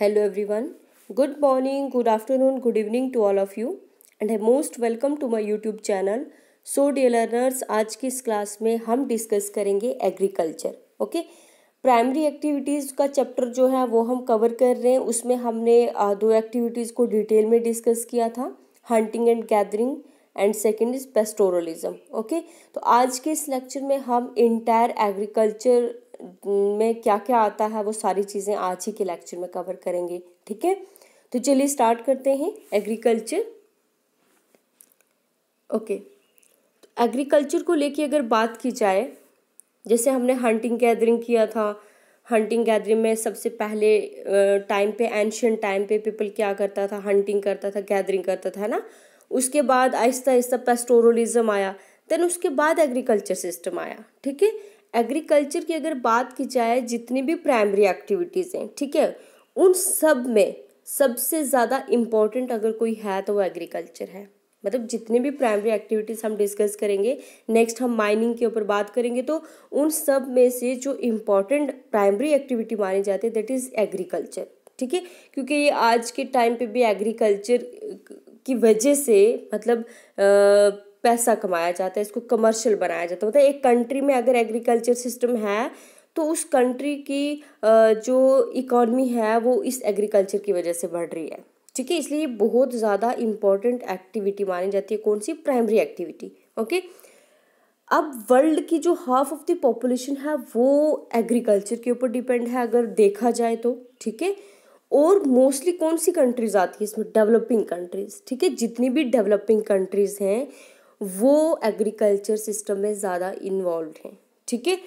Hello everyone good morning good afternoon good evening to all of you and and most welcome to my YouTube channel so day learners आज की इस class में हम discuss करेंगे agriculture okay primary activities का chapter जो है वो हम कवर कर रहे हैं उसमें हमने दो एक्टिविटीज़ को डिटेल में डिस्कस किया था hunting and gathering and second is pastoralism okay तो आज के इस लेक्चर में हम इंटायर एग्रीकल्चर में क्या क्या आता है वो सारी चीज़ें आज ही के लेक्चर में कवर करेंगे ठीक है तो चलिए स्टार्ट करते हैं एग्रीकल्चर ओके तो एग्रीकल्चर को लेके अगर बात की जाए जैसे हमने हंटिंग गैदरिंग किया था हंटिंग गैदरिंग में सबसे पहले टाइम पे एंशियन टाइम पे पीपल क्या करता था हंटिंग करता था गैदरिंग करता था ना उसके बाद आहिस्ता आहिस्ता पेस्टोरलिज्म आया देन उसके बाद एग्रीकल्चर सिस्टम आया ठीक है एग्रीकल्चर की अगर बात की जाए जितनी भी प्राइमरी एक्टिविटीज़ हैं ठीक है उन सब में सबसे ज़्यादा इम्पोर्टेंट अगर कोई है तो वो एग्रीकल्चर है मतलब जितने भी प्राइमरी एक्टिविटीज़ हम डिस्कस करेंगे नेक्स्ट हम माइनिंग के ऊपर बात करेंगे तो उन सब में से जो इम्पोर्टेंट प्राइमरी एक्टिविटी मानी जाती है दैट इज़ एग्रीकल्चर ठीक है क्योंकि ये आज के टाइम पे भी एग्रीकल्चर की वजह से मतलब आ, पैसा कमाया जाता है इसको कमर्शियल बनाया जाता है मतलब एक कंट्री में अगर एग्रीकल्चर सिस्टम है तो उस कंट्री की जो इकॉनमी है वो इस एग्रीकल्चर की वजह से बढ़ रही है ठीक है इसलिए बहुत ज़्यादा इम्पॉर्टेंट एक्टिविटी मानी जाती है कौन सी प्राइमरी एक्टिविटी ओके अब वर्ल्ड की जो हाफ ऑफ द पॉपुलेशन है वो एग्रीकल्चर के ऊपर डिपेंड है अगर देखा जाए तो ठीक है और मोस्टली कौन सी कंट्रीज आती है इसमें डेवलपिंग कंट्रीज ठीक है जितनी भी डेवलपिंग कंट्रीज हैं वो एग्रीकल्चर सिस्टम में ज़्यादा इन्वॉल्व हैं ठीक है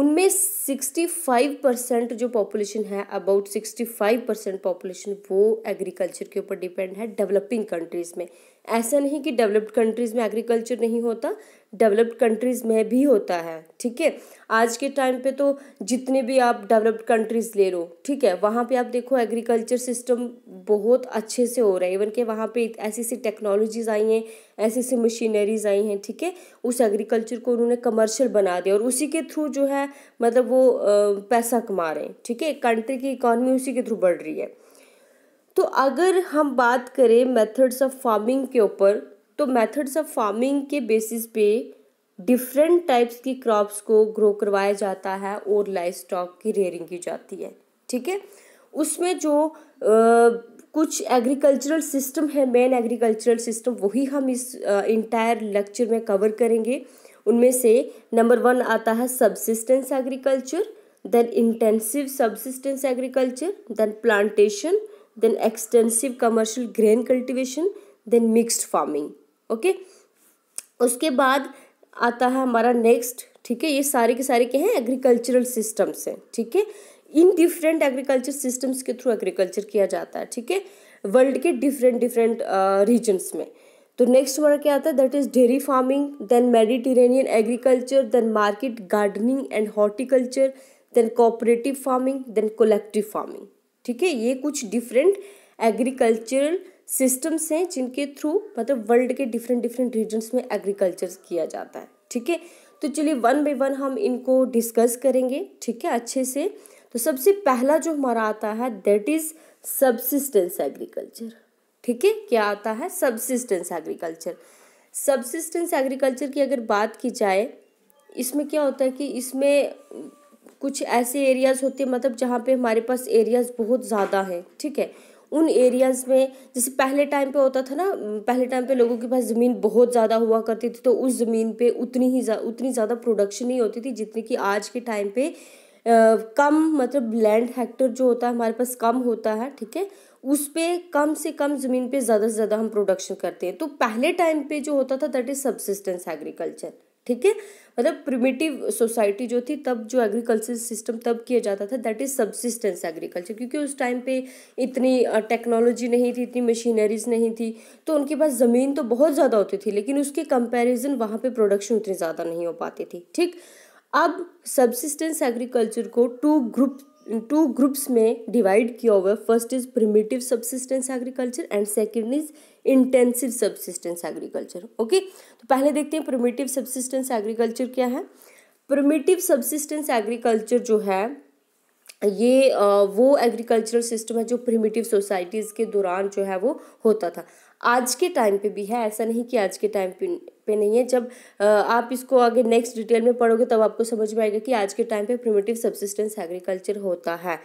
उनमें सिक्सटी फाइव परसेंट जो पॉपुलेशन है about sixty five percent population वो एग्रीकल्चर के ऊपर डिपेंड है डेवलपिंग कंट्रीज़ में ऐसा नहीं कि डेवलप्ड कंट्रीज़ में एग्रीकल्चर नहीं होता डेवलप्ड कंट्रीज़ में भी होता है ठीक है आज के टाइम पे तो जितने भी आप डेवलप्ड कंट्रीज़ ले लो ठीक है वहाँ पे आप देखो एग्रीकल्चर सिस्टम बहुत अच्छे से हो रहा है इवन के वहाँ पे ऐसी ऐसी टेक्नोलॉजीज़ आई हैं ऐसी ऐसी मशीनरीज आई हैं ठीक है उस एग्रीकल्चर को उन्होंने कमर्शियल बना दिया और उसी के थ्रू जो है मतलब वो पैसा कमा रहे हैं ठीक है कंट्री की इकॉनमी उसी के थ्रू बढ़ रही है तो अगर हम बात करें मेथड्स ऑफ फार्मिंग के ऊपर तो मेथड्स ऑफ फार्मिंग के बेसिस पे डिफरेंट टाइप्स की क्रॉप्स को ग्रो करवाया जाता है और लाइफ स्टॉक की रेयरिंग की जाती है ठीक है उसमें जो आ, कुछ एग्रीकल्चरल सिस्टम है मेन एग्रीकल्चरल सिस्टम वही हम इस इंटायर लेक्चर में कवर करेंगे उनमें से नंबर वन आता है subsistence agriculture then intensive subsistence agriculture then plantation then extensive commercial grain cultivation then mixed farming okay okay? उसके बाद आता है हमारा नेक्स्ट ठीक है ये सारे के सारे के हैं एग्रीकल्चरल सिस्टम्स हैं ठीक है इन डिफरेंट एग्रीकल्चर सिस्टम्स के थ्रू एग्रीकल्चर किया जाता है ठीक है वर्ल्ड के डिफरेंट डिफरेंट रीजन्स में तो नेक्स्ट हमारा क्या आता है that is dairy farming then Mediterranean agriculture then market gardening and horticulture then cooperative farming then collective farming ठीक है ये कुछ डिफरेंट एग्रीकल्चरल सिस्टम्स हैं जिनके थ्रू मतलब वर्ल्ड के डिफरेंट डिफरेंट रीजन्स में एग्रीकल्चर किया जाता है ठीक है तो चलिए वन बाई वन हम इनको डिस्कस करेंगे ठीक है अच्छे से तो सबसे पहला जो हमारा आता है दैट इज सबसिस्टेंस एग्रीकल्चर ठीक है क्या आता है सबसिस्टेंस एग्रीकल्चर सबसिस्टेंस एग्रीकल्चर की अगर बात की जाए इसमें क्या होता है कि इसमें कुछ ऐसे एरियाज़ होते हैं मतलब जहाँ पे हमारे पास एरियाज़ बहुत ज़्यादा हैं ठीक है उन एरियाज़ में जैसे पहले टाइम पे होता था ना पहले टाइम पे लोगों के पास ज़मीन बहुत ज़्यादा हुआ करती थी तो उस ज़मीन पे उतनी ही जा, उतनी ज़्यादा प्रोडक्शन नहीं होती थी जितनी कि आज के टाइम पे आ, कम मतलब लैंड हेक्टर जो होता है हमारे पास कम होता है ठीक है उस पर कम से कम ज़मीन पर ज़्यादा से ज़्यादा हम प्रोडक्शन करते हैं तो पहले टाइम पर जो होता था दैट इज़ सबसिस्टेंस एग्रीकल्चर ठीक है मतलब प्रिमेटिव सोसाइटी जो थी तब जो एग्रीकल्चर सिस्टम तब किया जाता था दैट इज़ सब्सिस्टेंस एग्रीकल्चर क्योंकि उस टाइम पे इतनी टेक्नोलॉजी नहीं थी इतनी मशीनरीज नहीं थी तो उनके पास ज़मीन तो बहुत ज़्यादा होती थी लेकिन उसके कंपैरिजन वहाँ पे प्रोडक्शन उतनी ज़्यादा नहीं हो पाती थी ठीक अब सबसिस्टेंस एग्रीकल्चर को टू ग्रुप टू ग्रुप्स में डिवाइड किया हुआ है first is primitive subsistence agriculture and second is intensive subsistence agriculture okay तो पहले देखते हैं प्रोमेटिव सबसिस्टेंस एग्रीकल्चर क्या है प्रोमेटिव सबसिस्टेंस एग्रीकल्चर जो है ये वो एग्रीकल्चरल सिस्टम है जो प्रिमिटिव सोसाइटीज़ के दौरान जो है वो होता था आज के टाइम पे भी है ऐसा नहीं कि आज के टाइम पे पे नहीं है जब आप इसको आगे नेक्स्ट डिटेल में पढ़ोगे तब आपको समझ में आएगा कि आज के टाइम पे प्रिमिटिव सबसिस्टेंस एग्रीकल्चर होता है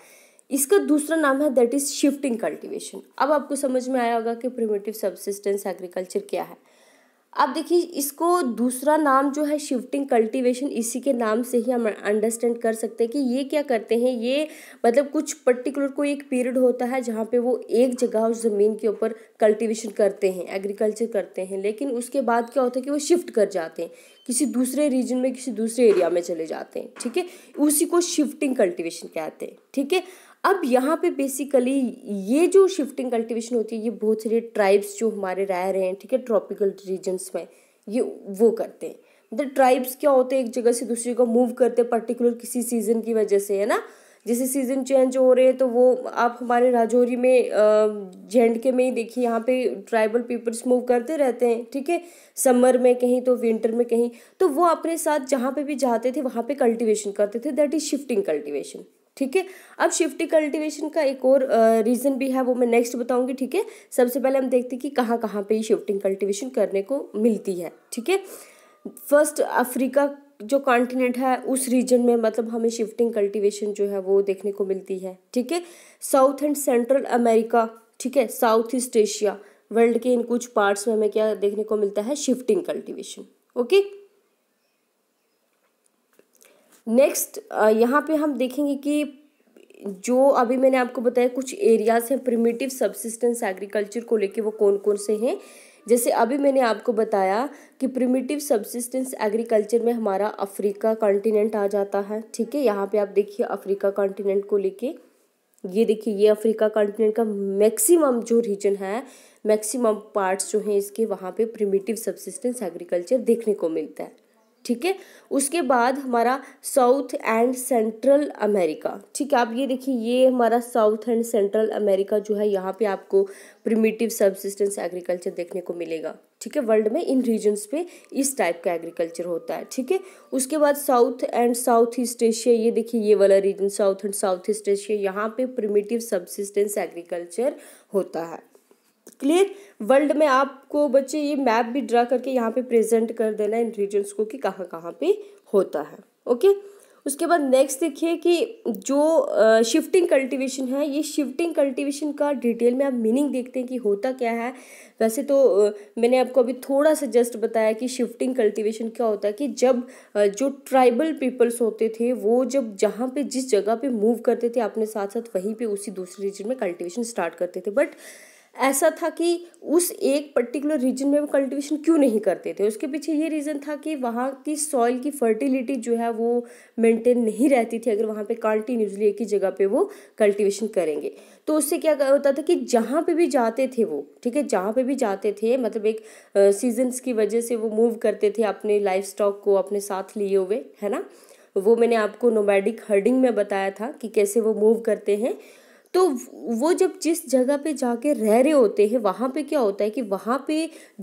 इसका दूसरा नाम है दैट इज़ शिफ्टिंग कल्टीवेशन अब आपको समझ में आया होगा कि प्रिमेटिव सबसिस्टेंस एग्रीकल्चर क्या है अब देखिए इसको दूसरा नाम जो है शिफ्टिंग कल्टीवेशन इसी के नाम से ही हम अंडरस्टैंड कर सकते हैं कि ये क्या करते हैं ये मतलब कुछ पर्टिकुलर कोई एक पीरियड होता है जहाँ पे वो एक जगह उस ज़मीन के ऊपर कल्टीवेशन करते हैं एग्रीकल्चर करते हैं लेकिन उसके बाद क्या होता है कि वो शिफ्ट कर जाते हैं किसी दूसरे रीजन में किसी दूसरे एरिया में चले जाते हैं ठीक है उसी को शिफ्टिंग कल्टिवेशन कहते हैं ठीक है अब यहाँ पे बेसिकली ये जो शिफ्टिंग कल्टीवेशन होती है ये बहुत सारे ट्राइब्स जो हमारे रह रहे हैं ठीक है ट्रॉपिकल रीजन्स में ये वो करते हैं मतलब ट्राइब्स क्या होते हैं एक जगह से दूसरी जगह मूव करते हैं पर्टिकुलर किसी सीज़न की वजह से है ना जैसे सीज़न चेंज हो रहे हैं तो वो आप हमारे राजौरी में जे के में ही देखिए यहाँ पे ट्राइबल पीपल्स मूव करते रहते हैं ठीक है समर में कहीं तो विंटर में कहीं तो वो अपने साथ जहाँ पे भी जाते थे वहाँ पे कल्टीवेशन करते थे दैट इज़ शिफ्टिंग कल्टीवेशन ठीक है अब शिफ्टी कल्टीवेशन का एक और रीज़न भी है वो मैं नेक्स्ट बताऊंगी ठीक है सबसे पहले हम देखते हैं कि कहाँ कहाँ पे ये शिफ्टिंग कल्टीवेशन करने को मिलती है ठीक है फर्स्ट अफ्रीका जो कॉन्टिनेंट है उस रीजन में मतलब हमें शिफ्टिंग कल्टीवेशन जो है वो देखने को मिलती है ठीक है साउथ एंड सेंट्रल अमेरिका ठीक है साउथ ईस्ट एशिया वर्ल्ड के इन कुछ पार्ट्स में हमें क्या देखने को मिलता है shifting cultivation okay okay? Next यहाँ पे हम देखेंगे कि जो अभी मैंने आपको बताया कुछ एरियाज़ हैं प्रिमिटिव सबसिस्टेंस एग्रीकल्चर को लेके वो कौन कौन से हैं जैसे अभी मैंने आपको बताया कि प्रिमिटिव सबसिस्टेंस एग्रीकल्चर में हमारा अफ्रीका कॉन्टिनेंट आ जाता है ठीक है यहाँ पे आप देखिए अफ्रीका कॉन्टिनेंट को लेके ये देखिए ये अफ्रीका कॉन्टिनेंट का मैक्सिमम जो रीजन है मैक्सिमम पार्ट्स जो हैं इसके वहाँ पे प्रिमिटिव सबसिस्टेंस एग्रीकल्चर देखने को मिलता है ठीक है उसके बाद हमारा साउथ एंड सेंट्रल अमेरिका ठीक है आप ये देखिए ये हमारा साउथ एंड सेंट्रल अमेरिका जो है यहाँ पे आपको प्रिमिटिव सबसिस्टेंस एग्रीकल्चर देखने को मिलेगा ठीक है वर्ल्ड में इन रीजन्स पे इस टाइप का एग्रीकल्चर होता है ठीक है उसके बाद south and south east Asia ये देखिए ये वाला region south and south east Asia यहाँ पे प्रिमिटिव सबसिस्टेंस एग्रीकल्चर होता है क्लियर वर्ल्ड में आपको बच्चे ये मैप भी ड्रा करके यहाँ पे प्रेजेंट कर देना इन रीजन्स को कि कहाँ कहाँ पे होता है ओके उसके बाद नेक्स्ट देखिए कि जो शिफ्टिंग कल्टीवेशन है ये शिफ्टिंग कल्टीवेशन का डिटेल में आप मीनिंग देखते हैं कि होता क्या है वैसे तो मैंने आपको अभी थोड़ा सा जस्ट बताया कि शिफ्टिंग कल्टीवेशन क्या होता है कि जब जो ट्राइबल पीपल्स होते थे वो जब जहाँ पे जिस जगह पे मूव करते थे अपने साथ साथ वहीं पे उसी दूसरे रीजन में कल्टिवेशन स्टार्ट करते थे बट ऐसा था कि उस एक पर्टिकुलर रीजन में वो कल्टीवेशन क्यों नहीं करते थे उसके पीछे ये रीज़न था कि वहाँ की सॉइल की फर्टिलिटी जो है वो मेंटेन नहीं रहती थी अगर वहाँ पे कंटिन्यूसली एक ही जगह पे वो कल्टीवेशन करेंगे तो उससे क्या होता था कि जहाँ पे भी जाते थे वो ठीक है जहाँ पे भी जाते थे मतलब एक सीजन्स की वजह से वो मूव करते थे अपने लाइफ स्टॉक को अपने साथ लिए हुए है ना वो मैंने आपको नोमैडिक हर्डिंग में बताया था कि कैसे वो मूव करते हैं तो वो जब जिस जगह पे जाके रह रहे होते हैं वहाँ पे क्या होता है कि वहाँ पे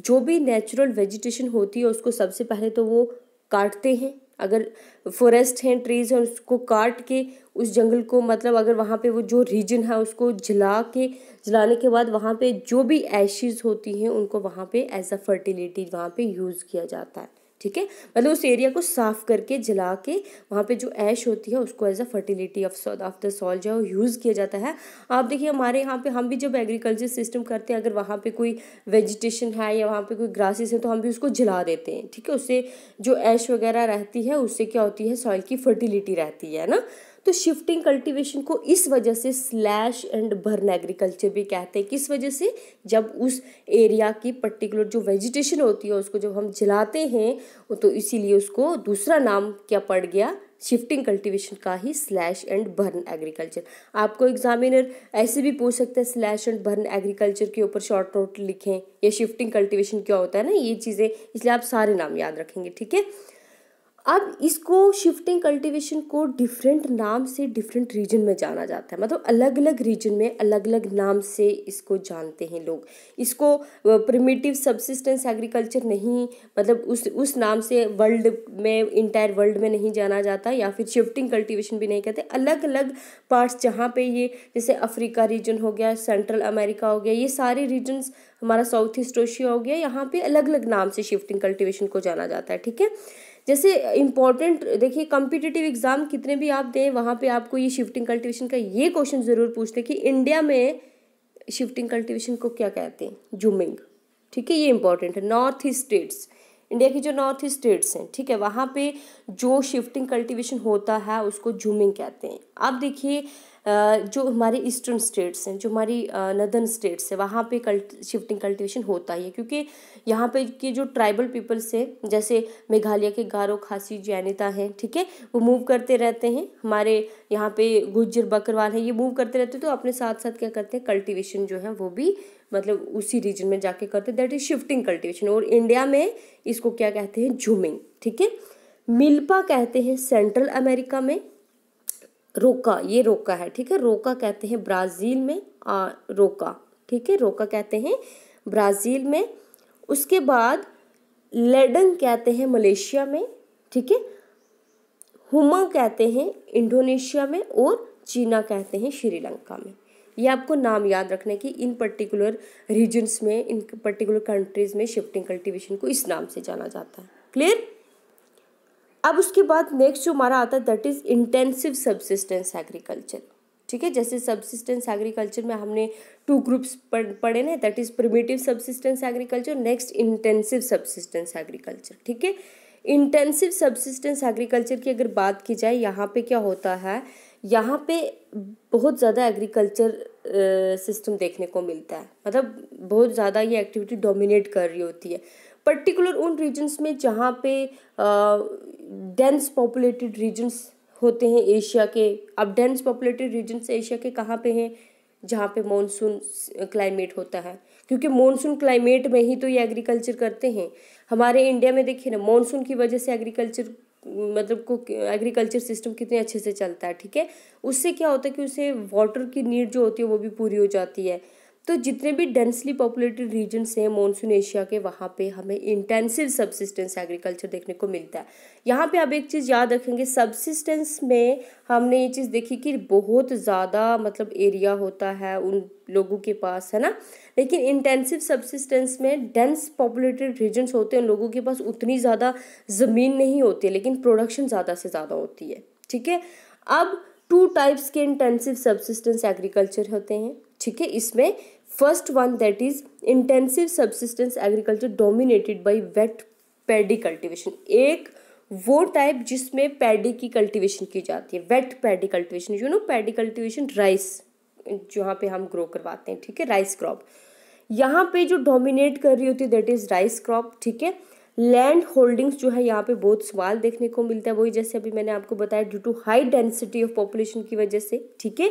जो भी नेचुरल वेजिटेशन होती है उसको सबसे पहले तो वो काटते हैं अगर फॉरेस्ट हैं ट्रीज़ हैं उसको काट के उस जंगल को मतलब अगर वहाँ पे वो जो रीजन है उसको जला के जलाने के बाद वहाँ पे जो भी एशिज होती हैं उनको वहाँ पे एज अ फर्टिलिटी वहाँ पे यूज़ किया जाता है ठीक है मतलब उस एरिया को साफ करके जला के वहाँ पे जो ऐश होती है उसको as a fertility of of the soil जो है यूज़ किया जाता है आप देखिए हमारे यहाँ पे हम भी जब एग्रीकल्चर सिस्टम करते हैं अगर वहाँ पे कोई वेजिटेशन है या वहाँ पे कोई ग्रासेस है तो हम भी उसको जला देते हैं ठीक है उससे जो ऐश वगैरह रहती है उससे क्या होती है सॉइल की फर्टिलिटी रहती है ना तो शिफ्टिंग कल्टीवेशन को इस वजह से स्लैश एंड बर्न एग्रीकल्चर भी कहते हैं किस वजह से जब उस एरिया की पर्टिकुलर जो वेजिटेशन होती है उसको जब हम जलाते हैं तो इसीलिए उसको दूसरा नाम क्या पड़ गया शिफ्टिंग कल्टीवेशन का ही स्लैश एंड बर्न एग्रीकल्चर आपको एग्जामिनर ऐसे भी पूछ सकता है स्लैश एंड बर्न एग्रीकल्चर के ऊपर शॉर्ट नोट लिखें या शिफ्टिंग कल्टीवेशन क्या होता है ना ये चीज़ें इसलिए आप सारे नाम याद रखेंगे ठीक है अब इसको शिफ्टिंग कल्टीवेशन को डिफरेंट नाम से डिफरेंट रीजन में जाना जाता है मतलब अलग अलग रीजन में अलग अलग नाम से इसको जानते हैं लोग इसको प्रिमिटिव सब्सिस्टेंस एग्रीकल्चर नहीं मतलब उस उस नाम से वर्ल्ड में इंटायर वर्ल्ड में नहीं जाना जाता या फिर शिफ्टिंग कल्टीवेशन भी नहीं कहते अलग अलग पार्ट्स जहाँ पर ये जैसे अफ्रीका रीजन हो गया सेंट्रल अमेरिका हो गया ये सारे रीजन्स हमारा साउथ ईस्ट एशिया हो गया यहाँ पर अलग अलग नाम से शिफ्टिंग कल्टिवेशन को जाना जाता है ठीक है जैसे इंपॉर्टेंट देखिए कॉम्पिटिटिव एग्जाम कितने भी आप दें वहाँ पे आपको ये शिफ्टिंग कल्टिवेशन का ये क्वेश्चन ज़रूर पूछते हैं कि इंडिया में शिफ्टिंग कल्टिवेशन को क्या कहते हैं जूमिंग ठीक है ये इंपॉर्टेंट है नॉर्थ ईस्ट स्टेट्स इंडिया की जो नॉर्थ ईस्ट स्टेट्स हैं ठीक है वहाँ पे जो शिफ्टिंग कल्टीवेशन होता है उसको जूमिंग कहते हैं अब देखिए जो हमारे ईस्टर्न स्टेट्स हैं जो हमारी नदर्न स्टेट्स है वहाँ पे कल्ट शिफ्टिंग कल्टिवेशन होता ही है क्योंकि यहाँ पे के जो ट्राइबल पीपल्स हैं जैसे मेघालय के गारो खासी जैनिता हैं ठीक है वो मूव करते रहते हैं हमारे यहाँ पे गुज्जर बकरवाल हैं ये मूव करते रहते हैं तो अपने साथ साथ क्या करते हैं कल्टिवेशन जो है वो भी मतलब उसी रीजन में जाके करते दैट इज शिफ्टिंग कल्टिवेशन और इंडिया में इसको क्या कहते हैं झूमिंग ठीक है मिल्पा कहते हैं सेंट्रल अमेरिका में रोका ये रोका है ठीक है रोका कहते हैं ब्राज़ील में आ, रोका ठीक है रोका कहते हैं ब्राज़ील में उसके बाद लेडन कहते हैं मलेशिया में ठीक है हुमा कहते हैं इंडोनेशिया में और चीना कहते हैं श्रीलंका में ये आपको नाम याद रखना है कि इन पर्टिकुलर रीजन्स में इन पर्टिकुलर कंट्रीज़ में शिफ्टिंग कल्टीवेशन को इस नाम से जाना जाता है क्लियर अब उसके बाद नेक्स्ट जो हमारा आता है that is intensive subsistence agriculture ठीक है जैसे सबसिस्टेंस एग्रीकल्चर में हमने टू ग्रुप्स पढ़े ना that is primitive subsistence agriculture next intensive subsistence agriculture ठीक है इंटेंसिव सबसिस्टेंस एग्रीकल्चर की अगर बात की जाए यहाँ पे क्या होता है यहाँ पे बहुत ज़्यादा एग्रीकल्चर सिस्टम देखने को मिलता है मतलब बहुत ज़्यादा ये एक्टिविटी डोमिनेट कर रही होती है पर्टिकुलर उन रीजन्स में जहाँ पे डेंस पॉपुलेटेड रीजन्स होते हैं एशिया के अब डेंस पॉपुलेटेड रीजन्स एशिया के कहाँ पे हैं जहाँ पे मॉनसून क्लाइमेट होता है क्योंकि मॉनसून क्लाइमेट में ही तो ये एग्रीकल्चर करते हैं हमारे इंडिया में देखिए ना मॉनसून की वजह से एग्रीकल्चर मतलब को एग्रीकल्चर सिस्टम कितने अच्छे से चलता है ठीक है उससे क्या होता है कि उसे वाटर की नीड जो होती है वो भी पूरी हो जाती है तो जितने भी डेंसली पॉपुलेटेड रीजन्स हैं मानसून एशिया के वहाँ पे हमें इंटेंसिव सबसिस्टेंस एग्रीकल्चर देखने को मिलता है यहाँ पे आप एक चीज़ याद रखेंगे सबसिस्टेंस में हमने ये चीज़ देखी कि बहुत ज़्यादा मतलब एरिया होता है उन लोगों के पास है ना लेकिन इंटेंसिव सबसिस्टेंस में डेंस पॉपुलेटेड रीजन्स होते हैं उन लोगों के पास उतनी ज़्यादा ज़मीन नहीं होती लेकिन प्रोडक्शन ज़्यादा से ज़्यादा होती है ठीक है अब टू टाइप्स के इंटेंसिव सबसिस्टेंस एग्रीकल्चर होते हैं ठीक है इसमें first one that is intensive subsistence agriculture dominated by wet paddy cultivation एक वो टाइप जिसमें पैडी की कल्टिवेशन की जाती है wet paddy cultivation you know paddy cultivation rice जहाँ पे हम ग्रो करवाते हैं ठीक है राइस क्रॉप यहाँ पे जो डोमिनेट कर रही होती है दैट इज़ राइस क्रॉप ठीक है लैंड होल्डिंग्स जो है यहाँ पे बहुत सवाल देखने को मिलता है वही जैसे अभी मैंने आपको बताया due to high density of population की वजह से ठीक है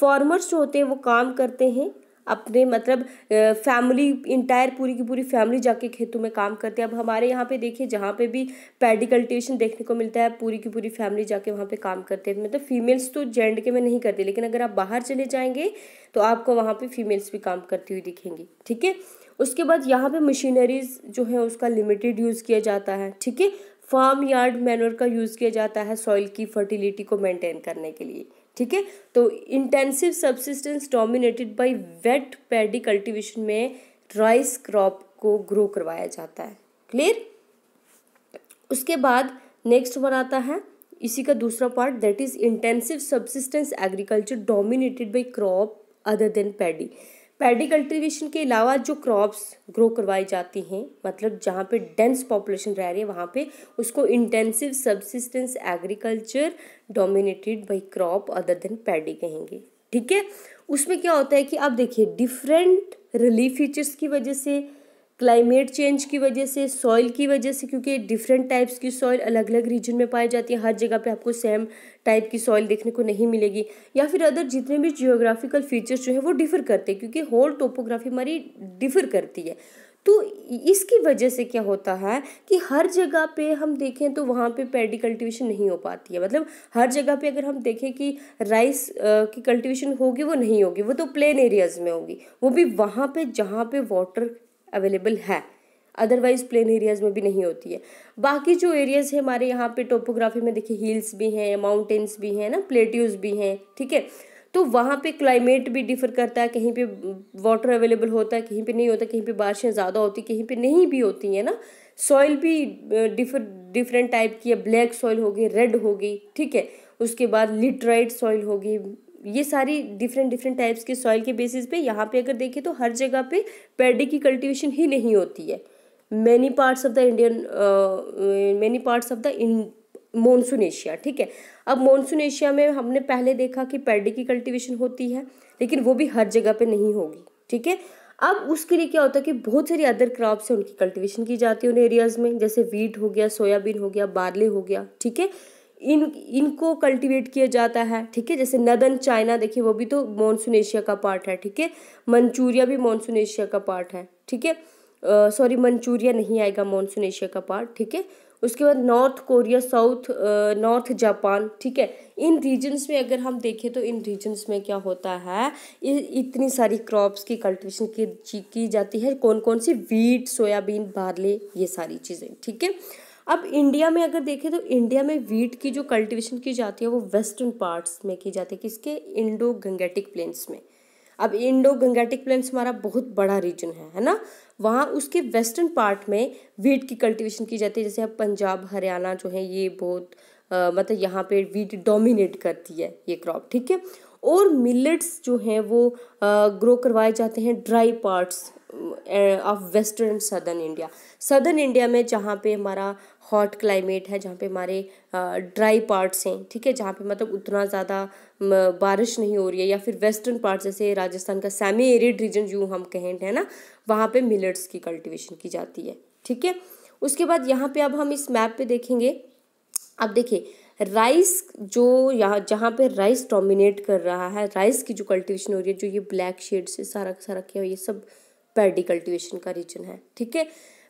फार्मर्स जो होते हैं वो काम करते हैं अपने मतलब फैमिली इंटायर पूरी की पूरी फैमिली जाके खेतों में काम करते हैं अब हमारे यहाँ पे देखिए जहाँ पे भी पैडी कल्टिवेशन देखने को मिलता है पूरी की पूरी फैमिली जाके वहाँ पे काम करते हैं मतलब फीमेल्स तो जेंड के में नहीं करते लेकिन अगर आप बाहर चले जाएंगे तो आपको वहाँ पे फीमेल्स भी काम करती हुई दिखेंगी ठीक है उसके बाद यहाँ पे मशीनरीज जो है उसका लिमिटेड यूज़ किया जाता है ठीक है फार्म यार्ड मैनर का यूज़ किया जाता है सॉइल की फर्टिलिटी को मेंटेन करने के लिए ठीक है तो intensive subsistence dominated by wet paddy cultivation में राइस क्रॉप को ग्रो करवाया जाता है क्लियर उसके बाद नेक्स्ट वन आता है इसी का दूसरा part that is intensive subsistence agriculture dominated by crop other than paddy paddy cultivation के अलावा जो क्रॉप्स ग्रो करवाई जाती हैं मतलब जहाँ पे डेंस पॉपुलेशन रह रही है वहाँ पे उसको intensive subsistence agriculture dominated by crop other than paddy कहेंगे ठीक है उसमें क्या होता है कि आप देखिए डिफरेंट रिलीफ फीचर्स की वजह से क्लाइमेट चेंज की वजह से सॉइल की वजह से क्योंकि डिफरेंट टाइप्स की सॉइल अलग अलग रीजन में पाई जाती है हर जगह पे आपको सेम टाइप की सॉइल देखने को नहीं मिलेगी या फिर अदर जितने भी जियोग्राफिकल फीचर्स जो है वो डिफ़र करते हैं क्योंकि होल टोपोग्राफी हमारी डिफ़र करती है तो इसकी वजह से क्या होता है कि हर जगह पे हम देखें तो वहाँ पे पैडी कल्टीवेशन नहीं हो पाती है मतलब हर जगह पे अगर हम देखें कि राइस की कल्टीवेशन होगी वो नहीं होगी वो तो प्लेन एरियाज़ में होगी वो भी वहाँ पे जहाँ पे वाटर अवेलेबल है अदरवाइज़ प्लेन एरियाज़ में भी नहीं होती है बाकी जो एरियाज़ हैं हमारे यहाँ पे टोपोग्राफी में देखिए हिल्स भी हैं माउंटेन्स भी हैं ना प्लेट्यूज़ भी हैं ठीक है तो वहाँ पे क्लाइमेट भी डिफर करता है कहीं पे वाटर अवेलेबल होता है कहीं पे नहीं होता कहीं पे बारिशें ज़्यादा होती कहीं पे नहीं भी होती हैं ना सॉइल भी डिफर डिफरेंट टाइप की है ब्लैक सॉइल होगी रेड होगी ठीक है उसके बाद लिटराइट सॉइल होगी ये सारी डिफरेंट डिफरेंट टाइप्स के सॉइल के बेसिस पे यहाँ पे अगर देखें तो हर जगह पे पेडी की कल्टीवेशन ही नहीं होती है many parts of the Indian many parts of the monsoon Asia ठीक है अब मानसून एशिया में हमने पहले देखा कि पेडी की कल्टिवेशन होती है लेकिन वो भी हर जगह पे नहीं होगी ठीक है अब उसके लिए क्या होता है कि बहुत सारी अदर क्रॉप्स हैं उनकी कल्टिवेशन की जाती है उन एरियाज़ में जैसे वीट हो गया सोयाबीन हो गया बार्ले हो गया ठीक है इन इनको कल्टीवेट किया जाता है ठीक है जैसे नदन चाइना देखिए वो भी तो मानसून एशिया का पार्ट है ठीक है मंचूरिया भी मानसून एशिया का पार्ट है ठीक है सॉरी मंचूरिया नहीं आएगा मानसून एशिया का पार्ट ठीक है उसके बाद north Korea south north Japan ठीक है इन रीजन्स में अगर हम देखें तो इन रीजन्स में क्या होता है इतनी सारी क्रॉप्स की कल्टिवेशन की की जाती है कौन कौन सी वीट सोयाबीन बार्ले ये सारी चीज़ें ठीक है अब इंडिया में अगर देखें तो इंडिया में वीट की जो कल्टिवेशन की जाती है वो वेस्टर्न पार्ट्स में की जाती है किसके इंडो गंगेटिक प्लेन्स में अब इंडो गंगेटिक प्लेन्स हमारा बहुत बड़ा रीजन है है ना वहाँ उसके वेस्टर्न पार्ट में वीट की कल्टीवेशन की जाती है जैसे अब पंजाब हरियाणा जो है ये बहुत आ, मतलब यहाँ पे वीट डोमिनेट करती है ये क्रॉप ठीक है और मिलेट्स जो हैं वो ग्रो करवाए जाते हैं dry parts of western southern India southern India में जहाँ पे हमारा हॉट क्लाइमेट है जहाँ पे हमारे ड्राई पार्ट्स हैं ठीक है जहाँ पे मतलब उतना ज़्यादा बारिश नहीं हो रही है या फिर वेस्टर्न पार्ट जैसे राजस्थान का सेमी एरिड रीजन जो हम कहें है ना वहाँ पे मिलट्स की कल्टिवेशन की जाती है ठीक है उसके बाद यहाँ पे अब हम इस मैप पे देखेंगे अब देखिए राइस जो यहाँ जहाँ पे राइस डोमिनेट कर रहा है राइस की जो कल्टिवेशन हो रही है जो ये ब्लैक शेड से सारा सारा क्या ये सब पैडी कल्टीवेशन का रीजन है ठीक है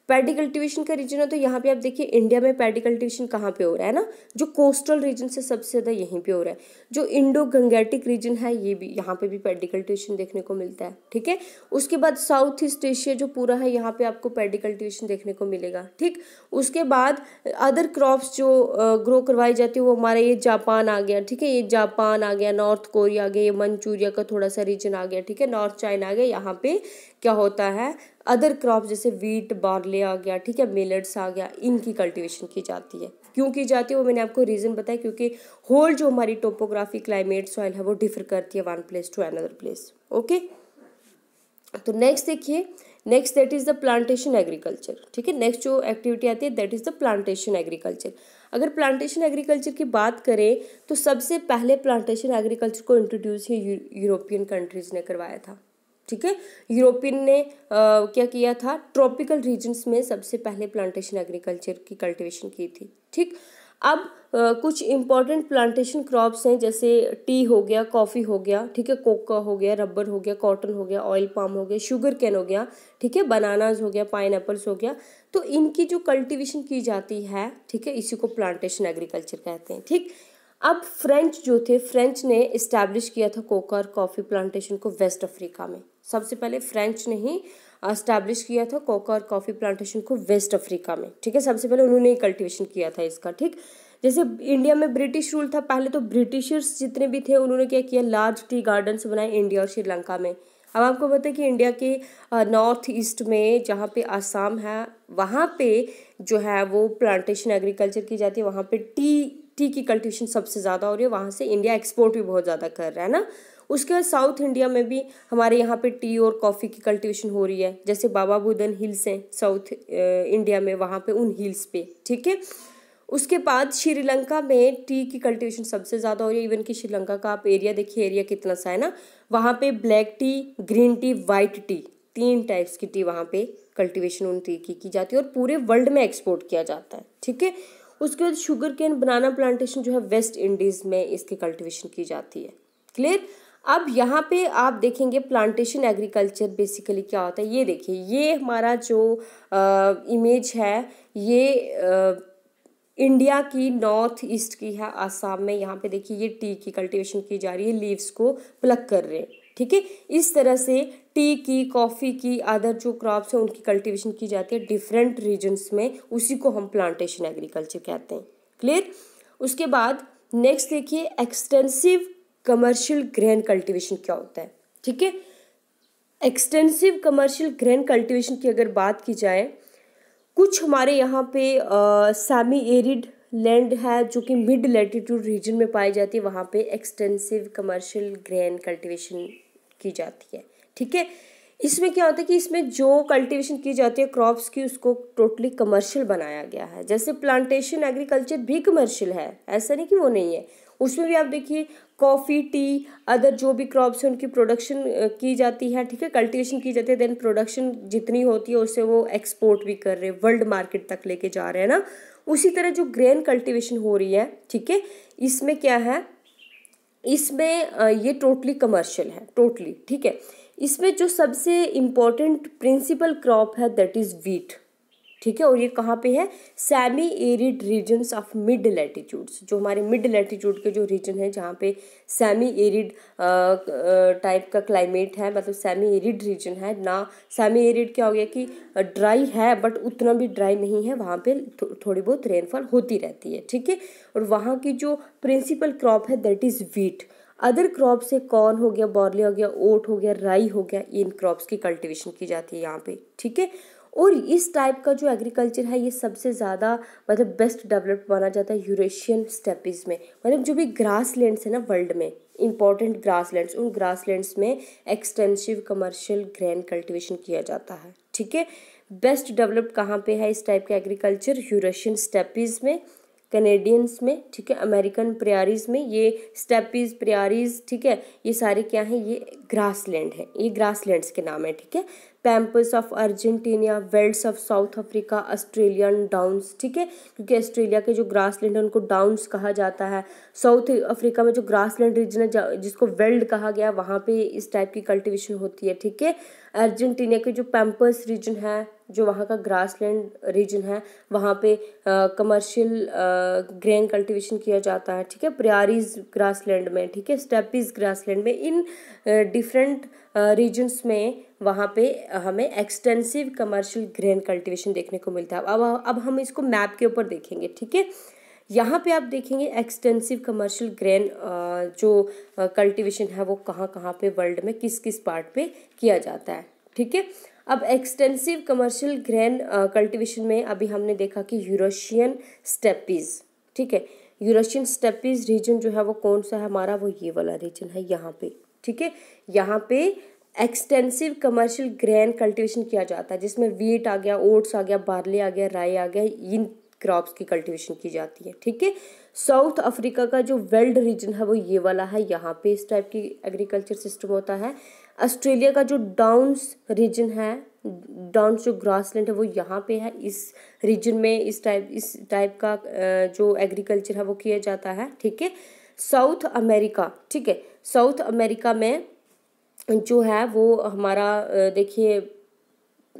पैडी कल्टिवेशन का रीजन है तो यहाँ पे आप देखिए इंडिया में पैडी कल्टिवेशन कहाँ पे हो रहा है ना जो कोस्टल रीजन से सबसे ज़्यादा यहीं पे हो रहा है जो इंडो गंगेटिक रीजन है ये भी यहाँ पे भी पैडी कल्टिवेशन देखने को मिलता है ठीक है उसके बाद साउथ ईस्ट एशिया जो पूरा है यहाँ पे आपको पैडी कल्टिवेशन देखने को मिलेगा ठीक उसके बाद अदर क्रॉप्स जो ग्रो करवाई जाती है वो हमारा ये जापान आ गया ठीक है ये जापान आ गया नॉर्थ कोरिया आ गया ये मंचूरिया का थोड़ा सा रीजन आ गया ठीक है नॉर्थ चाइना आ गया यहाँ पे क्या होता है अदर क्रॉप जैसे वीट बार्ले आ गया ठीक है मिलट्स आ गया इनकी कल्टिवेशन की जाती है क्यों की जाती है वो मैंने आपको रीज़न बताया क्योंकि होल जो हमारी टोपोग्राफी क्लाइमेट सॉइल है वो डिफर करती है one place to another place okay तो नेक्स्ट देखिए next that is the plantation agriculture ठीक है नेक्स्ट जो एक्टिविटी आती है that is the plantation agriculture अगर प्लांटेशन एग्रीकल्चर की बात करें तो सबसे पहले प्लांटेशन एग्रीकल्चर को इंट्रोड्यूस ही यूरोपियन कंट्रीज़ ने करवाया था ठीक है यूरोपियन ने आ, क्या किया था ट्रॉपिकल रीजन्स में सबसे पहले प्लांटेशन एग्रीकल्चर की कल्टीवेशन की थी ठीक अब आ, कुछ इंपॉर्टेंट प्लांटेशन क्रॉप्स हैं जैसे टी हो गया कॉफ़ी हो गया ठीक है कोका हो गया रबर हो गया कॉटन हो गया ऑयल पाम हो गया शुगर कैन हो गया ठीक है बनानाज हो गया पाइन हो गया तो इनकी जो कल्टिवेशन की जाती है ठीक है इसी को प्लांटेशन एग्रीकल्चर कहते हैं ठीक अब फ्रेंच जो थे फ्रेंच ने इस्टेब्लिश किया था कोका और कॉफ़ी प्लांटेशन को वेस्ट अफ्रीका में सबसे पहले फ्रेंच ने ही इस्टेब्लिश किया था कोका और कॉफ़ी प्लांटेशन को वेस्ट अफ्रीका में ठीक है सबसे पहले उन्होंने ही कल्टिवेशन किया था इसका ठीक जैसे इंडिया में ब्रिटिश रूल था पहले तो ब्रिटिशर्स जितने भी थे उन्होंने क्या किया लार्ज टी गार्डन्स बनाए इंडिया और श्रीलंका में अब आपको पता है कि इंडिया के नॉर्थ ईस्ट में जहाँ पे आसाम है वहाँ पे जो है वो प्लांटेशन एग्रीकल्चर की जाती है वहाँ पे टी टी की कल्टिवेशन सबसे ज़्यादा हो रही है वहाँ से इंडिया एक्सपोर्ट भी बहुत ज़्यादा कर रहा है ना उसके बाद साउथ इंडिया में भी हमारे यहाँ पे टी और कॉफ़ी की कल्टिवेशन हो रही है जैसे बाबा बुदन हिल्स हैं साउथ इंडिया में वहाँ पे उन हिल्स पे ठीक है उसके बाद श्रीलंका में टी की कल्टीवेशन सबसे ज़्यादा हो रही है इवन कि श्रीलंका का आप एरिया देखिए एरिया कितना सा है ना वहाँ पर black tea green tea white tea तीन टाइप्स की टी वहाँ पर कल्टिवेशन उन टी की की जाती है और पूरे वर्ल्ड में एक्सपोर्ट किया जाता है ठीक है उसके बाद शुगर केन बनाना प्लांटेशन जो है वेस्ट इंडीज़ में इसकी कल्टिवेशन की जाती है क्लियर अब यहाँ पे आप देखेंगे प्लांटेशन एग्रीकल्चर बेसिकली क्या होता है ये देखिए ये हमारा जो आ, इमेज है ये आ, इंडिया की नॉर्थ ईस्ट की है आसाम में यहाँ पे देखिए ये टी की कल्टीवेशन की जा रही है लीव्स को प्लग कर रहे हैं ठीक है इस तरह से टी की कॉफ़ी की अदर जो क्रॉप्स हैं उनकी कल्टीवेशन की जाती है डिफरेंट रीजन्स में उसी को हम प्लांटेशन एग्रीकल्चर कहते हैं क्लियर उसके बाद नेक्स्ट देखिए एक्सटेंसिव कमर्शियल ग्रैन कल्टीवेशन क्या होता है ठीक है एक्सटेंसिव कमर्शियल ग्रैन कल्टीवेशन की अगर बात की जाए कुछ हमारे यहाँ पे सेमी एरिड लैंड है जो कि मिड लेटीट्यूड रीजन में पाई जाती है वहाँ पे एक्सटेंसिव कमर्शियल ग्रैन कल्टीवेशन की जाती है ठीक है इसमें क्या होता है कि इसमें जो कल्टीवेशन की जाती है क्रॉप्स की उसको टोटली कमर्शियल बनाया गया है जैसे प्लांटेशन एग्रीकल्चर भी कमर्शियल है ऐसा नहीं कि वो नहीं है उसमें भी आप देखिए कॉफ़ी टी अदर जो भी क्रॉप्स हैं उनकी प्रोडक्शन की जाती है ठीक है कल्टीवेशन की जाती है देन प्रोडक्शन जितनी होती है उससे वो एक्सपोर्ट भी कर रहे हैं वर्ल्ड मार्केट तक लेके जा रहे हैं ना उसी तरह जो ग्रेन कल्टीवेशन हो रही है ठीक है इसमें क्या है इसमें ये टोटली कमर्शियल है टोटली ठीक है इसमें जो सबसे इम्पोर्टेंट प्रिंसिपल क्रॉप है दैट इज़ वीट ठीक है और ये कहाँ पे है semi arid regions of mid latitudes जो हमारे मिड लैटीट्यूड के जो रीजन है जहाँ पे सेमी एरिड टाइप का क्लाइमेट है मतलब सेमी एरिड रीजन है ना सेमी एरिड क्या हो गया कि ड्राई है बट उतना भी ड्राई नहीं है वहाँ पे थो, थोड़ी बहुत रेनफॉल होती रहती है ठीक है और वहाँ की जो प्रिंसिपल क्रॉप है that is wheat other crop से कॉर्न हो गया बॉर्ली हो गया ओट हो गया राई हो गया इन क्रॉप्स की कल्टिवेशन की जाती है यहाँ पे ठीक है और इस टाइप का जो एग्रीकल्चर है ये सबसे ज़्यादा मतलब बेस्ट डेवलप्ड माना जाता है यूरेशियन स्टेपीज़ में मतलब जो भी ग्रास लैंड्स है ना वर्ल्ड में इंपॉर्टेंट ग्रास लैंड्स उन ग्रास लैंड्स में एक्सटेंसिव कमर्शियल ग्रैन कल्टिवेशन किया जाता है ठीक है बेस्ट डेवलप्ड कहाँ पे है इस टाइप का एग्रीकल्चर यूरेशियन स्टेपीज़ में कनेडियंस में ठीक है अमेरिकन प्रयारीज में ये स्टेपीज प्रयारीज ठीक है ये सारे क्या हैं ये ग्रास लैंड है ये ग्रास लैंड्स के नाम है ठीक है campus of Argentina velds of south Africa Australian downs ठीक है क्योंकि ऑस्ट्रेलिया के जो ग्रास लैंड है उनको डाउन्स कहा जाता है साउथ अफ्रीका में जो ग्रास लैंड रीजन है जिसको वेल्ड कहा गया वहाँ पे इस टाइप की कल्टिवेशन होती है ठीक है अर्जेंटीना के जो पैम्पस रीजन है जो वहाँ का ग्रासलैंड रीजन है वहाँ पे कमर्शियल ग्रेन कल्टीवेशन किया जाता है ठीक है प्रयारीज ग्रासलैंड में ठीक है स्टेपीज ग्रासलैंड में इन डिफरेंट रीजन्स में वहाँ पे हमें एक्सटेंसिव कमर्शियल ग्रेन कल्टीवेशन देखने को मिलता है अब अब हम इसको मैप के ऊपर देखेंगे ठीक है यहाँ पे आप देखेंगे एक्सटेंसिव कमर्शियल ग्रेन जो कल्टीवेशन है वो कहाँ कहाँ पे वर्ल्ड में किस किस पार्ट पे किया जाता है ठीक है अब एक्सटेंसिव कमर्शियल ग्रेन कल्टिवेशन में अभी हमने देखा कि यूरोशियन स्टेपीज़ ठीक है यूरोशियन स्टेपीज़ रीजन जो है वो कौन सा है हमारा वो ये वाला रीजन है यहाँ पे ठीक है यहाँ पे एक्सटेंसिव कमर्शियल ग्रैंड कल्टीवेशन किया जाता है जिसमें वीट आ गया ओट्स आ गया बार्ले आ गया राई आ गया इन क्रॉप्स की कल्टीवेशन की जाती है ठीक है साउथ अफ्रीका का जो वेल्ड रीजन है वो ये वाला है यहाँ पे इस टाइप की एग्रीकल्चर सिस्टम होता है ऑस्ट्रेलिया का जो डाउन्स रीजन है डाउन्स जो ग्रासलैंड है वो यहाँ पे है इस रीजन में इस टाइप इस टाइप का जो एग्रीकल्चर है वो किया जाता है ठीक है साउथ अमेरिका ठीक है साउथ अमेरिका में जो है वो हमारा देखिए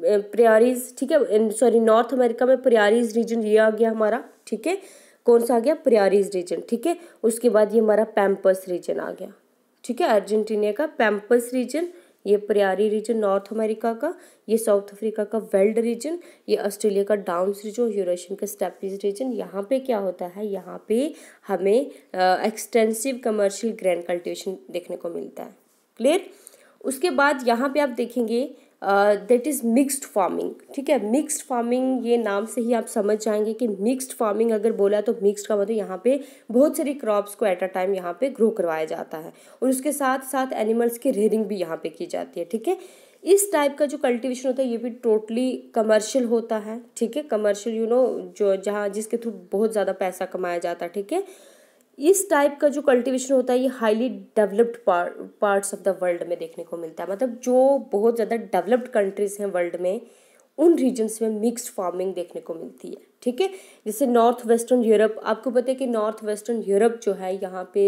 प्रयारीज ठीक है सॉरी नॉर्थ अमेरिका में प्रयारीज रीजन ये आ गया हमारा ठीक है कौन सा आ गया प्रयारीज रीजन ठीक है उसके बाद ये हमारा पैम्पस रीजन आ गया ठीक है अर्जेंटीना का पैम्पस रीजन ये प्रयारी रीजन नॉर्थ अमेरिका का ये साउथ अफ्रीका का वेल्ड रीजन ये ऑस्ट्रेलिया का डाउन्स रीजन यूरेशियन का स्टेपीज रीजन यहाँ पे क्या होता है यहाँ पे हमें एक्सटेंसिव कमर्शियल ग्रैंड कल्टिवेशन देखने को मिलता है क्लियर उसके बाद यहाँ पे आप देखेंगे देट इज़ मिक्स्ड फार्मिंग ठीक है मिक्स्ड फार्मिंग ये नाम से ही आप समझ जाएंगे कि मिक्स्ड फार्मिंग अगर बोला तो मिक्स्ड का मतलब यहाँ पे बहुत सारी क्रॉप्स को एट अ टाइम यहाँ पे ग्रो करवाया जाता है और उसके साथ साथ एनिमल्स की रेयरिंग भी यहाँ पे की जाती है ठीक है इस टाइप का जो कल्टिवेशन होता है ये भी टोटली कमर्शियल होता है ठीक है कमर्शियल यू नो जो जहाँ जिसके थ्रू बहुत ज़्यादा पैसा कमाया जाता है ठीक है इस टाइप का जो कल्टीवेशन होता है ये highly developed parts of the world में देखने को मिलता है मतलब जो बहुत ज़्यादा डेवलप्ड कंट्रीज हैं वर्ल्ड में उन रीजन्स में मिक्स्ड फार्मिंग देखने को मिलती है ठीक है जैसे नॉर्थ वेस्टर्न यूरोप आपको पता है कि नॉर्थ वेस्टर्न यूरोप जो है यहाँ पे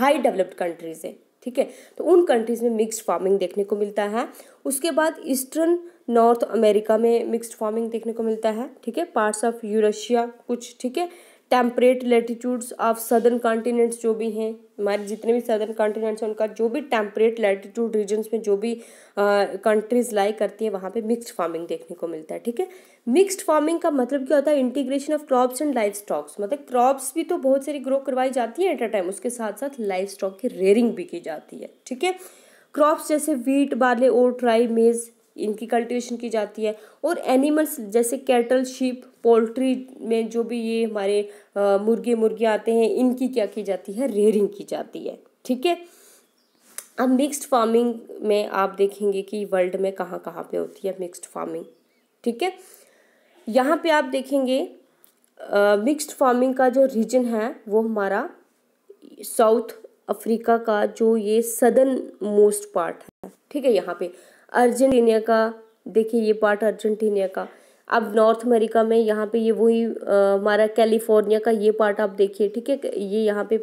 हाई डेवलप्ड कंट्रीज़ है ठीक है तो उन कंट्रीज़ में मिक्स्ड फार्मिंग देखने को मिलता है उसके बाद ईस्टर्न नॉर्थ अमेरिका में मिक्स्ड फार्मिंग देखने को मिलता है ठीक है पार्ट्स ऑफ यूरेशिया कुछ ठीक है temperate latitudes of southern continents जो भी हैं हमारे जितने भी सदर्न कॉन्टीनेंट्स हैं उनका जो भी टेम्परेट लेटीट्यूड रीजन्स में जो भी कंट्रीज लाई करती है वहाँ पे मिक्स्ड फार्मिंग देखने को मिलता है ठीक है मिक्स्ड फार्मिंग का मतलब क्या होता है integration of crops and livestocks मतलब क्रॉप्स भी तो बहुत सारी ग्रो करवाई जाती है एट अ टाइम उसके साथ साथ लाइफ स्टॉक की रेयरिंग भी की जाती है ठीक है क्रॉप्स जैसे वीट बाले ओट राई मेज़ इनकी कल्टीवेशन की जाती है और एनिमल्स जैसे कैटल शीप पोल्ट्री में जो भी ये हमारे मुर्गे मुर्गे आते हैं इनकी क्या की जाती है रेयरिंग की जाती है ठीक है अब मिक्स्ड फार्मिंग में आप देखेंगे कि वर्ल्ड में कहाँ कहाँ पे होती है मिक्स्ड फार्मिंग ठीक है यहाँ पे आप देखेंगे मिक्स्ड फार्मिंग का जो रीजन है वो हमारा साउथ अफ्रीका का जो ये सदर्न मोस्ट पार्ट है ठीक है यहाँ पे अर्जेंटीना का देखिए ये पार्ट अर्जेंटीना का अब नॉर्थ अमेरिका में यहाँ पे ये वही हमारा कैलिफोर्निया का ये पार्ट आप देखिए ठीक है ये यहाँ पे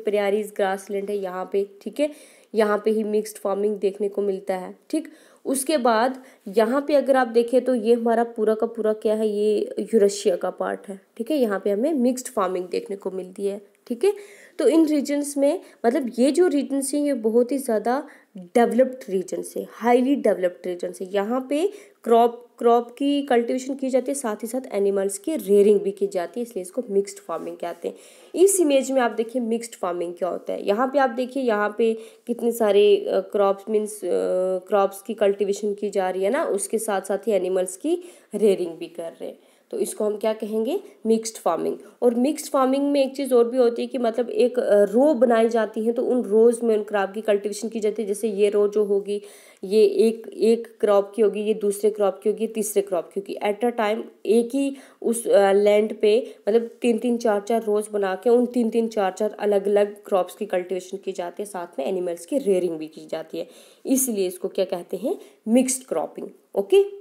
ग्रास लैंड है यहाँ पे ठीक है यहाँ पे ही मिक्स्ड फार्मिंग देखने को मिलता है ठीक उसके बाद यहाँ पे अगर आप देखें तो ये हमारा पूरा का पूरा क्या है ये यूरेशिया का पार्ट है ठीक है यहाँ पे हमें मिक्स्ड फार्मिंग देखने को मिलती है ठीक है तो इन रीजन्स में मतलब ये जो रीजन्स हैं ये बहुत ही ज़्यादा डेवलप्ड रीजन से हाईली डेवलप्ड रीजन से यहाँ पे क्रॉप क्रॉप की कल्टीवेशन की जाती है साथ ही साथ एनिमल्स की रेयरिंग भी की जाती है इसलिए इसको मिक्स्ड फार्मिंग कहते हैं इस इमेज में आप देखिए मिक्स्ड फार्मिंग क्या होता है यहाँ पे आप देखिए यहाँ पे कितने सारे क्रॉप्स मीन्स क्रॉप्स की कल्टिवेशन की जा रही है ना उसके साथ साथ ही एनिमल्स की रेयरिंग भी कर रहे हैं तो इसको हम क्या कहेंगे मिक्स्ड फार्मिंग और मिक्स्ड फार्मिंग में एक चीज़ और भी होती है कि मतलब एक रो बनाई जाती है तो उन रोज़ में उन क्रॉप की कल्टिवेशन की जाती है जैसे ये रो जो होगी ये एक एक क्रॉप की होगी ये दूसरे क्रॉप की होगी तीसरे क्रॉप की होगी एट अ टाइम एक ही उस लैंड पे मतलब तीन तीन चार चार रोज़ बना के उन तीन तीन चार चार अलग अलग क्रॉप्स की कल्टिवेशन की जाती है साथ में एनिमल्स की रेयरिंग भी की जाती है इसलिए इसको क्या कहते हैं मिक्स्ड क्रॉपिंग ओके